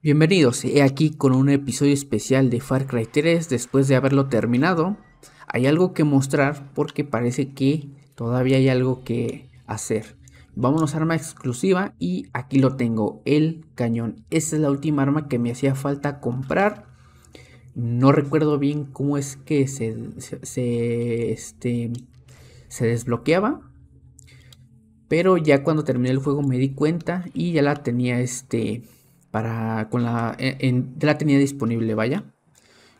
Bienvenidos, he aquí con un episodio especial de Far Cry 3 después de haberlo terminado. Hay algo que mostrar porque parece que todavía hay algo que hacer. Vámonos a arma exclusiva y aquí lo tengo, el cañón. Esta es la última arma que me hacía falta comprar. No recuerdo bien cómo es que se, este, se desbloqueaba. Pero ya cuando terminé el juego me di cuenta y ya la tenía este para con la la tenía disponible, vaya.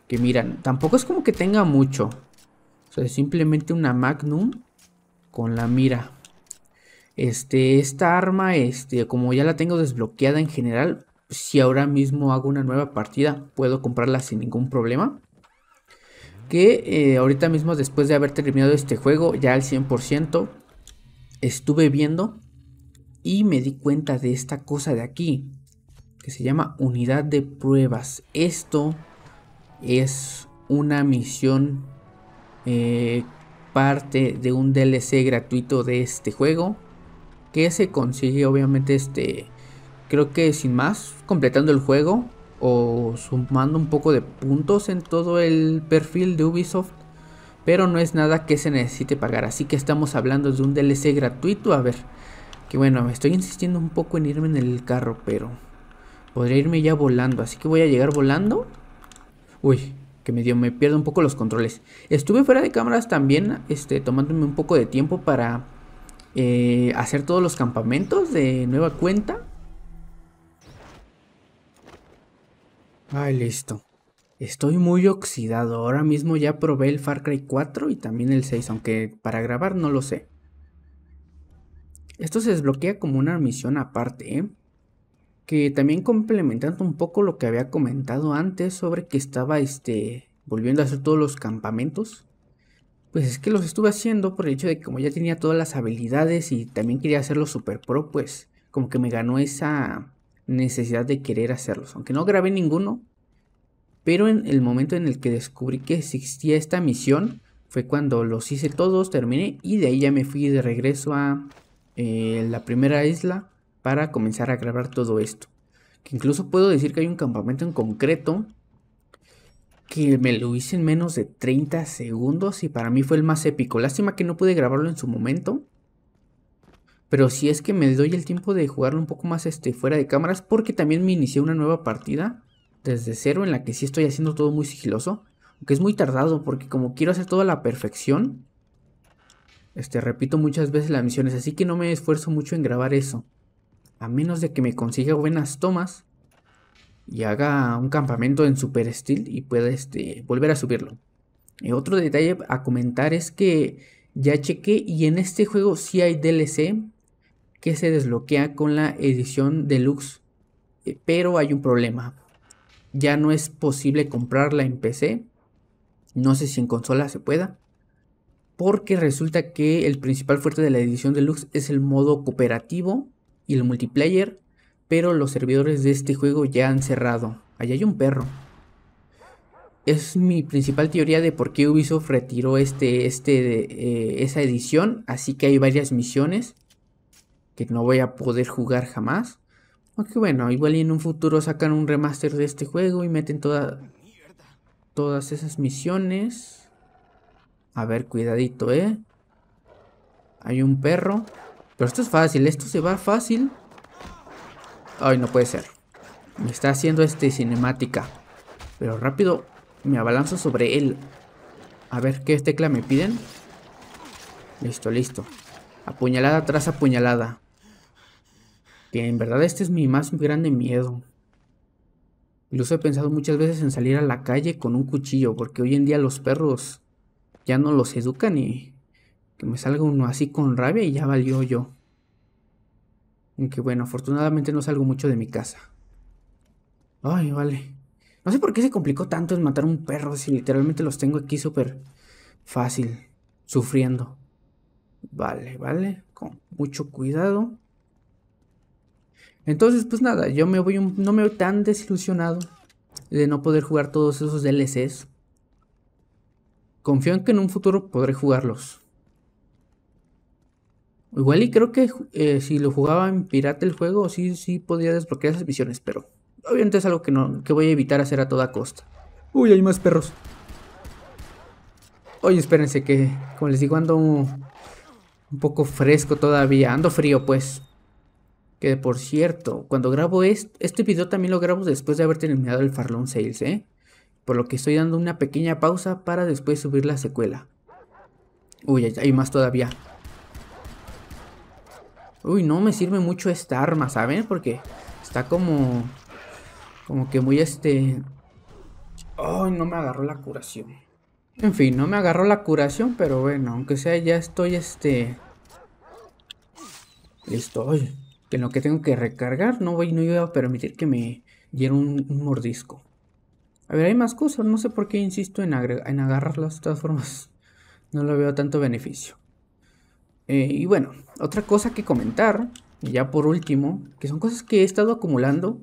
Que miran, tampoco es como que tenga mucho. O sea, es simplemente una Magnum con la mira. Este, esta arma, este, como ya la tengo desbloqueada en general, si ahora mismo hago una nueva partida, puedo comprarla sin ningún problema. Que eh, ahorita mismo, después de haber terminado este juego, ya al 100%, estuve viendo y me di cuenta de esta cosa de aquí que se llama Unidad de Pruebas. Esto es una misión eh, parte de un DLC gratuito de este juego que se consigue obviamente este creo que sin más completando el juego o sumando un poco de puntos en todo el perfil de Ubisoft pero no es nada que se necesite pagar así que estamos hablando de un DLC gratuito a ver que bueno me estoy insistiendo un poco en irme en el carro pero Podría irme ya volando, así que voy a llegar volando. Uy, que dio, me pierdo un poco los controles. Estuve fuera de cámaras también, este, tomándome un poco de tiempo para eh, hacer todos los campamentos de nueva cuenta. Ay, listo. Estoy muy oxidado. Ahora mismo ya probé el Far Cry 4 y también el 6, aunque para grabar no lo sé. Esto se desbloquea como una misión aparte, ¿eh? que también complementando un poco lo que había comentado antes sobre que estaba este, volviendo a hacer todos los campamentos, pues es que los estuve haciendo por el hecho de que como ya tenía todas las habilidades y también quería hacerlo super pro, pues como que me ganó esa necesidad de querer hacerlos, aunque no grabé ninguno, pero en el momento en el que descubrí que existía esta misión, fue cuando los hice todos, terminé y de ahí ya me fui de regreso a eh, la primera isla para comenzar a grabar todo esto. Que incluso puedo decir que hay un campamento en concreto que me lo hice en menos de 30 segundos y para mí fue el más épico. Lástima que no pude grabarlo en su momento. Pero si es que me doy el tiempo de jugarlo un poco más este, fuera de cámaras porque también me inicié una nueva partida desde cero en la que sí estoy haciendo todo muy sigiloso. Aunque es muy tardado porque como quiero hacer todo a la perfección, este, repito muchas veces las misiones, así que no me esfuerzo mucho en grabar eso a menos de que me consiga buenas tomas y haga un campamento en Super Steel y pueda este, volver a subirlo. Eh, otro detalle a comentar es que ya chequé y en este juego sí hay DLC que se desbloquea con la edición deluxe, eh, pero hay un problema. Ya no es posible comprarla en PC, no sé si en consola se pueda, porque resulta que el principal fuerte de la edición deluxe es el modo cooperativo y el multiplayer, pero los servidores de este juego ya han cerrado. Allá hay un perro. Es mi principal teoría de por qué Ubisoft retiró este, este, eh, esa edición. Así que hay varias misiones que no voy a poder jugar jamás. Aunque bueno, igual y en un futuro sacan un remaster de este juego y meten toda, todas esas misiones. A ver, cuidadito, ¿eh? Hay un perro. Pero esto es fácil, esto se va fácil. Ay, no puede ser. Me está haciendo este cinemática. Pero rápido me abalanzo sobre él. A ver qué tecla me piden. Listo, listo. Apuñalada tras apuñalada. Que en verdad este es mi más grande miedo. Incluso he pensado muchas veces en salir a la calle con un cuchillo, porque hoy en día los perros ya no los educan y que me salga uno así con rabia y ya valió yo. Aunque bueno, afortunadamente no salgo mucho de mi casa. Ay, vale. No sé por qué se complicó tanto en matar a un perro si literalmente los tengo aquí súper fácil, sufriendo. Vale, vale, con mucho cuidado. Entonces, pues nada, yo me voy no me voy tan desilusionado de no poder jugar todos esos DLCs. Confío en que en un futuro podré jugarlos. Igual y creo que eh, si lo jugaba en pirata el juego, sí, sí podría desbloquear esas misiones, pero obviamente es algo que, no, voy a evitar hacer a toda costa. Uy, hay más perros. Oye, espérense que, como les digo, ando un, poco fresco todavía, ando frío pues. Que por cierto, cuando grabo este, este video también lo grabo después de haber terminado el Farlon Sales, ¿eh? Por lo que estoy dando una pequeña pausa para después subir la secuela. Uy, hay más todavía. Uy, no me sirve mucho esta arma, ¿saben? Porque está como... Como que muy este... Ay, no me agarró la curación. En fin, no me agarró la curación, pero bueno, aunque sea ya estoy este... Estoy. que lo que tengo que recargar no voy, no iba a permitir que me diera un, mordisco. A ver, hay más cosas, no sé por qué insisto en, en agarrarlas de todas formas. No le veo tanto beneficio. Eh, y bueno, otra cosa que comentar, y ya por último, que son cosas que he estado acumulando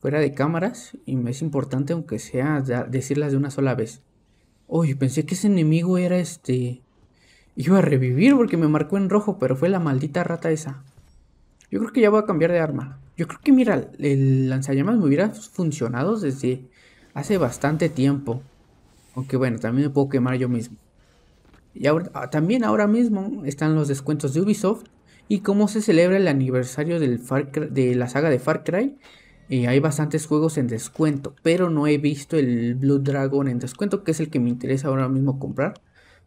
fuera de cámaras y me es importante aunque sea decirlas de una sola vez. Uy, pensé que ese enemigo era este... Iba a revivir porque me marcó en rojo, pero fue la maldita rata esa. Yo creo que ya voy a cambiar de arma. Yo creo que, mira, el lanzallamas me hubiera funcionado desde hace bastante tiempo. Aunque bueno, también me puedo quemar yo mismo. Y ah, también ahora mismo están los descuentos de Ubisoft y como se celebra el aniversario del de la saga de Far Cry. hay bastantes juegos en descuento, pero no he visto el Blue Dragon en descuento, que es el que me interesa ahora mismo comprar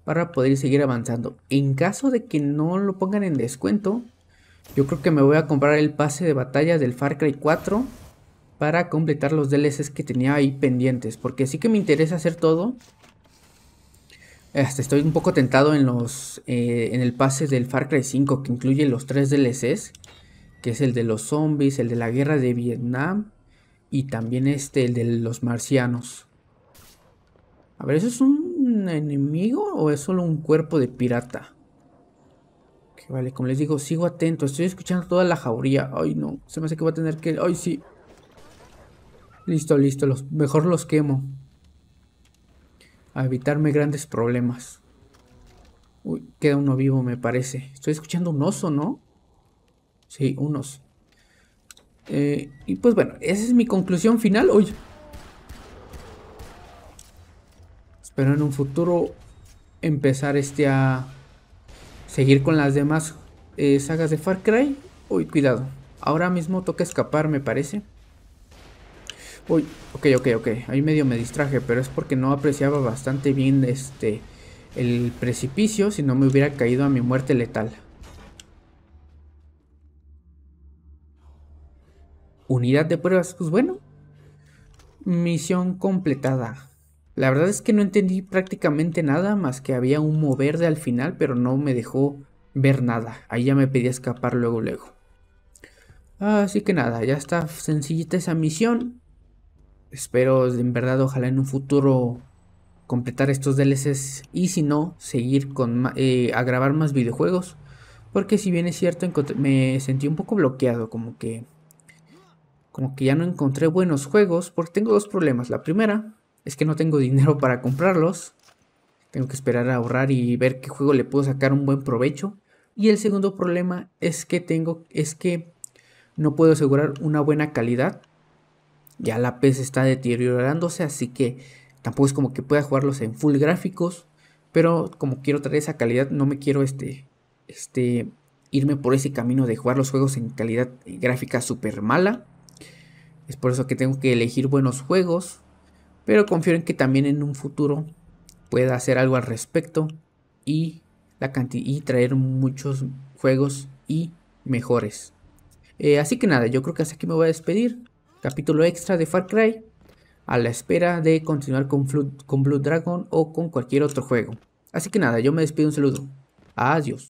para poder seguir avanzando. En caso de que no lo pongan en descuento, yo creo que me voy a comprar el pase de batalla del Far Cry 4 para completar los DLCs que tenía ahí pendientes, porque sí que me interesa hacer todo, estoy un poco tentado en los eh, en el pase del Far Cry 5 que incluye los tres DLCs, que es el de los zombies, el de la guerra de Vietnam y también este el de los marcianos. A ver, ¿eso es un enemigo o es solo un cuerpo de pirata? Que vale, como les digo, sigo atento, estoy escuchando toda la jauría. Ay, no, se me hace que va a tener que Ay, sí. Listo, listo, los mejor los quemo a evitarme grandes problemas. Uy, queda uno vivo, me parece. Estoy escuchando un oso, ¿no? Sí, un oso. Eh, y pues bueno, esa es mi conclusión final. hoy. Espero en un futuro empezar este a seguir con las demás eh, sagas de Far Cry. Uy, cuidado. Ahora mismo toca escapar, me parece. Uy, ok, ok, ok. Ahí medio me distraje, pero es porque no apreciaba bastante bien este el precipicio si no me hubiera caído a mi muerte letal. Unidad de pruebas, pues bueno. Misión completada. La verdad es que no entendí prácticamente nada más que había un verde al final, pero no me dejó ver nada. Ahí ya me pedía escapar luego luego. Así que nada, ya está sencillita esa misión. Espero, en verdad, ojalá en un futuro completar estos DLCs y si no, seguir con eh, a grabar más videojuegos. Porque si bien es cierto, me sentí un poco bloqueado, como que... Como que ya no encontré buenos juegos, porque tengo dos problemas. La primera es que no tengo dinero para comprarlos. Tengo que esperar a ahorrar y ver qué juego le puedo sacar un buen provecho. Y el segundo problema es que tengo, es que no puedo asegurar una buena calidad ya la PC está deteriorándose, así que tampoco es como que pueda jugarlos en full gráficos, pero como quiero traer esa calidad, no me quiero este, este, irme por ese camino de jugar los juegos en calidad gráfica súper mala. Es por eso que tengo que elegir buenos juegos, pero confío en que también en un futuro pueda hacer algo al respecto y, la y traer muchos juegos y mejores. Eh, así que nada, yo creo que hasta aquí me voy a despedir capítulo extra de Far Cry a la espera de continuar con, Blue Dragon o con cualquier otro juego. Así que nada, yo me despido, un saludo. Adiós.